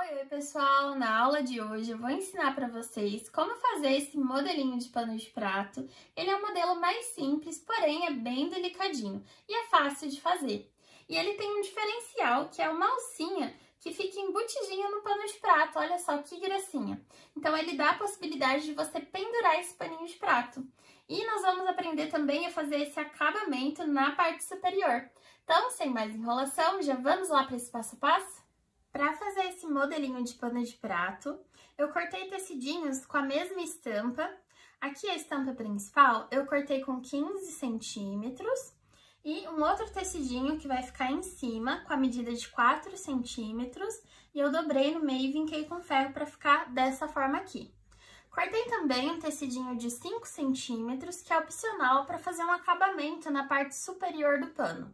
Oi, oi pessoal! Na aula de hoje eu vou ensinar para vocês como fazer esse modelinho de pano de prato. Ele é um modelo mais simples, porém é bem delicadinho e é fácil de fazer. E ele tem um diferencial, que é uma alcinha que fica embutidinha no pano de prato, olha só que gracinha. Então ele dá a possibilidade de você pendurar esse paninho de prato. E nós vamos aprender também a fazer esse acabamento na parte superior. Então, sem mais enrolação, já vamos lá para esse passo a passo? Para fazer esse modelinho de pano de prato, eu cortei tecidinhos com a mesma estampa. Aqui a estampa principal eu cortei com 15 centímetros e um outro tecidinho que vai ficar em cima com a medida de 4 centímetros e eu dobrei no meio e vinquei com ferro para ficar dessa forma aqui. Cortei também um tecidinho de 5 centímetros, que é opcional para fazer um acabamento na parte superior do pano.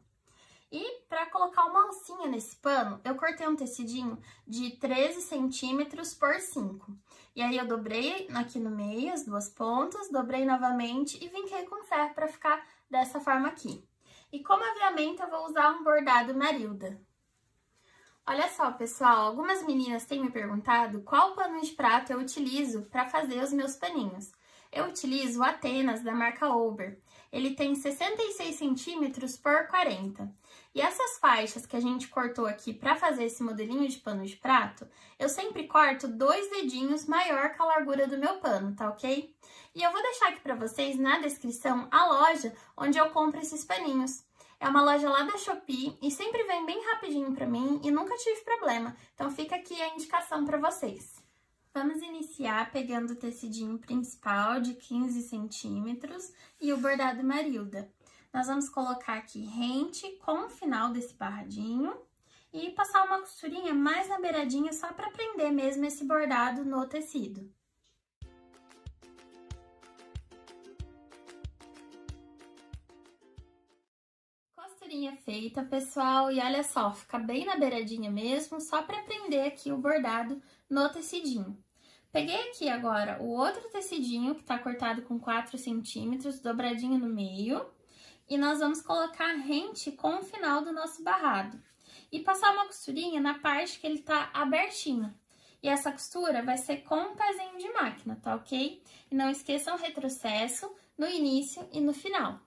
E para colocar uma alcinha nesse pano, eu cortei um tecidinho de 13 centímetros por 5. E aí eu dobrei aqui no meio as duas pontas, dobrei novamente e vinquei com ferro para ficar dessa forma aqui. E como aviamento eu vou usar um bordado marilda. Olha só, pessoal, algumas meninas têm me perguntado qual pano de prato eu utilizo para fazer os meus paninhos. Eu utilizo o Atenas, da marca Over. Ele tem 66 centímetros por 40. E essas faixas que a gente cortou aqui para fazer esse modelinho de pano de prato, eu sempre corto dois dedinhos maior que a largura do meu pano, tá ok? E eu vou deixar aqui para vocês na descrição a loja onde eu compro esses paninhos. É uma loja lá da Shopee e sempre vem bem rapidinho para mim e nunca tive problema. Então fica aqui a indicação para vocês. Vamos iniciar pegando o tecidinho principal de 15 centímetros e o bordado marilda. Nós vamos colocar aqui rente com o final desse barradinho e passar uma costurinha mais na beiradinha só para prender mesmo esse bordado no tecido. costurinha feita, pessoal, e olha só, fica bem na beiradinha mesmo, só para prender aqui o bordado no tecidinho. Peguei aqui agora o outro tecidinho, que tá cortado com 4 centímetros, dobradinho no meio, e nós vamos colocar rente com o final do nosso barrado. E passar uma costurinha na parte que ele tá abertinho. E essa costura vai ser com um pezinho de máquina, tá ok? E não esqueçam o retrocesso no início e no final.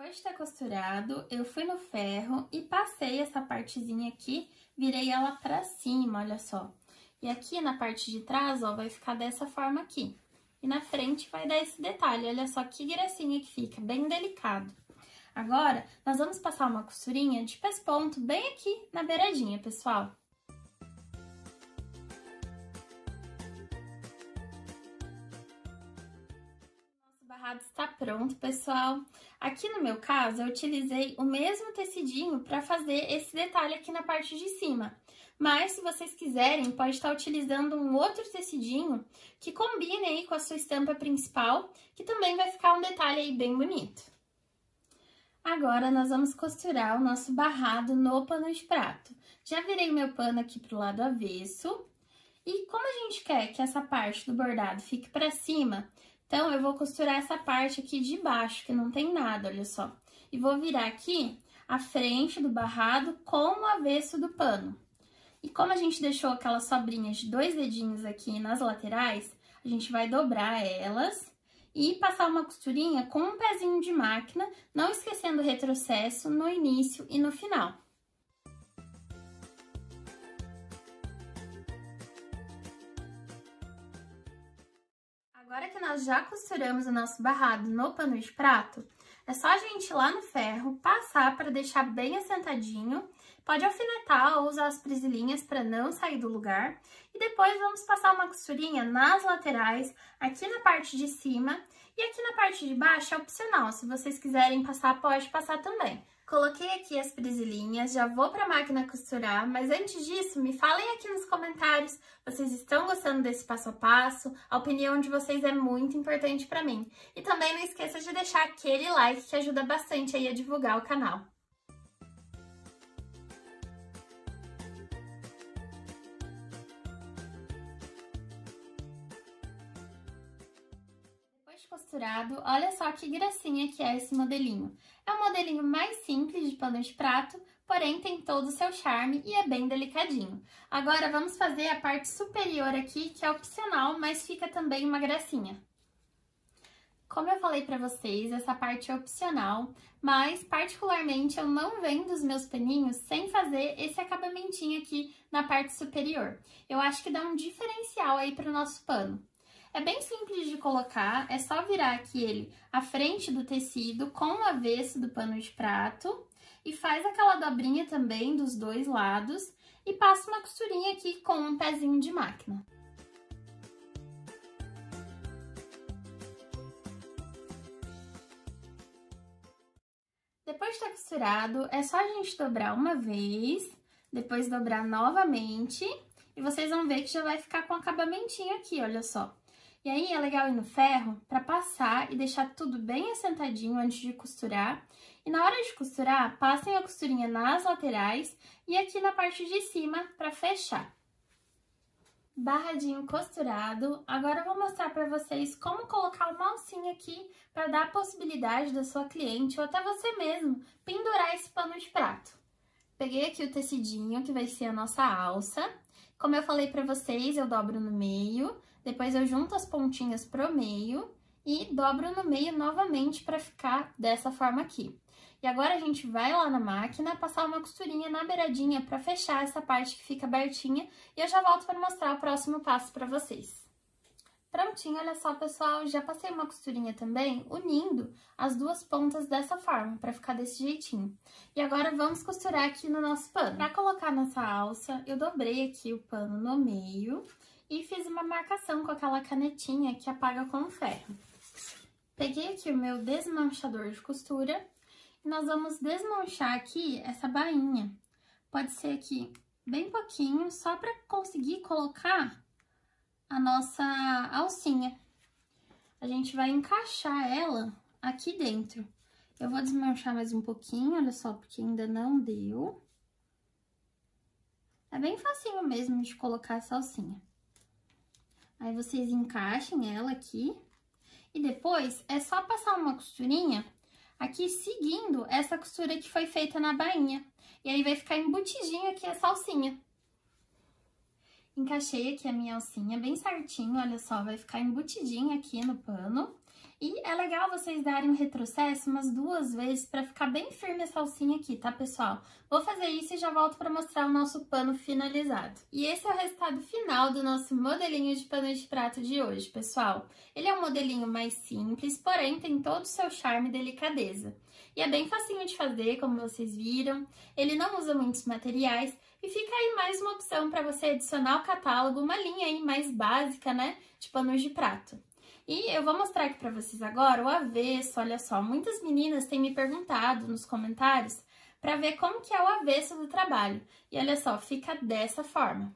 Depois de ter costurado, eu fui no ferro e passei essa partezinha aqui, virei ela pra cima, olha só. E aqui na parte de trás, ó, vai ficar dessa forma aqui. E na frente vai dar esse detalhe, olha só que gracinha que fica, bem delicado. Agora, nós vamos passar uma costurinha de pesponto bem aqui na beiradinha, pessoal. O barrado está pronto, pessoal. Aqui no meu caso, eu utilizei o mesmo tecidinho para fazer esse detalhe aqui na parte de cima. Mas, se vocês quiserem, pode estar utilizando um outro tecidinho que combine aí com a sua estampa principal, que também vai ficar um detalhe aí bem bonito. Agora, nós vamos costurar o nosso barrado no pano de prato. Já virei o meu pano aqui para o lado avesso. E como a gente quer que essa parte do bordado fique para cima, então, eu vou costurar essa parte aqui de baixo, que não tem nada, olha só. E vou virar aqui a frente do barrado com o avesso do pano. E como a gente deixou aquelas sobrinhas de dois dedinhos aqui nas laterais, a gente vai dobrar elas e passar uma costurinha com um pezinho de máquina, não esquecendo o retrocesso no início e no final. Agora que nós já costuramos o nosso barrado no pano de prato, é só a gente ir lá no ferro, passar para deixar bem assentadinho, pode alfinetar ou usar as presilhinhas para não sair do lugar, e depois vamos passar uma costurinha nas laterais, aqui na parte de cima, e aqui na parte de baixo é opcional, se vocês quiserem passar, pode passar também. Coloquei aqui as presilhinhas, já vou para a máquina costurar, mas antes disso, me falem aqui nos comentários, vocês estão gostando desse passo a passo? A opinião de vocês é muito importante para mim. E também não esqueça de deixar aquele like que ajuda bastante aí a divulgar o canal. costurado, olha só que gracinha que é esse modelinho. É um modelinho mais simples de pano de prato, porém tem todo o seu charme e é bem delicadinho. Agora vamos fazer a parte superior aqui, que é opcional, mas fica também uma gracinha. Como eu falei para vocês, essa parte é opcional, mas particularmente eu não vendo os meus paninhos sem fazer esse acabamentinho aqui na parte superior. Eu acho que dá um diferencial aí para o nosso pano. É bem simples de colocar, é só virar aqui ele à frente do tecido com o avesso do pano de prato e faz aquela dobrinha também dos dois lados e passa uma costurinha aqui com um pezinho de máquina. Depois de estar costurado, é só a gente dobrar uma vez, depois dobrar novamente e vocês vão ver que já vai ficar com acabamentinho aqui, olha só. E aí é legal ir no ferro para passar e deixar tudo bem assentadinho antes de costurar. E na hora de costurar, passem a costurinha nas laterais e aqui na parte de cima para fechar. Barradinho costurado, agora eu vou mostrar para vocês como colocar uma alcinha aqui para dar a possibilidade da sua cliente ou até você mesmo pendurar esse pano de prato. Peguei aqui o tecidinho que vai ser a nossa alça. Como eu falei para vocês, eu dobro no meio depois eu junto as pontinhas pro meio e dobro no meio novamente para ficar dessa forma aqui. E agora a gente vai lá na máquina passar uma costurinha na beiradinha para fechar essa parte que fica abertinha e eu já volto para mostrar o próximo passo para vocês. Prontinho, olha só, pessoal, já passei uma costurinha também, unindo as duas pontas dessa forma, para ficar desse jeitinho. E agora, vamos costurar aqui no nosso pano. Para colocar nossa alça, eu dobrei aqui o pano no meio, e fiz uma marcação com aquela canetinha que apaga com ferro. Peguei aqui o meu desmanchador de costura e nós vamos desmanchar aqui essa bainha. Pode ser aqui bem pouquinho, só para conseguir colocar a nossa alcinha. A gente vai encaixar ela aqui dentro. Eu vou desmanchar mais um pouquinho, olha só, porque ainda não deu. É bem facinho mesmo de colocar essa alcinha. Aí, vocês encaixem ela aqui. E depois, é só passar uma costurinha aqui seguindo essa costura que foi feita na bainha. E aí, vai ficar embutidinho aqui a salsinha. Encaixei aqui a minha alcinha bem certinho, olha só, vai ficar embutidinha aqui no pano. E é legal vocês darem um retrocesso umas duas vezes para ficar bem firme a salsinha aqui, tá, pessoal? Vou fazer isso e já volto para mostrar o nosso pano finalizado. E esse é o resultado final do nosso modelinho de pano de prato de hoje, pessoal. Ele é um modelinho mais simples, porém tem todo o seu charme e delicadeza. E é bem facinho de fazer, como vocês viram. Ele não usa muitos materiais e fica aí mais uma opção para você adicionar ao catálogo uma linha aí mais básica, né, de pano de prato. E eu vou mostrar aqui para vocês agora o avesso, olha só, muitas meninas têm me perguntado nos comentários para ver como que é o avesso do trabalho. E olha só, fica dessa forma.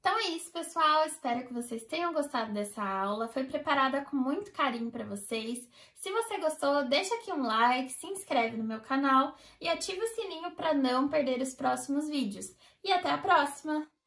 Então é isso, pessoal. Espero que vocês tenham gostado dessa aula. Foi preparada com muito carinho para vocês. Se você gostou, deixa aqui um like, se inscreve no meu canal e ativa o sininho para não perder os próximos vídeos. E até a próxima!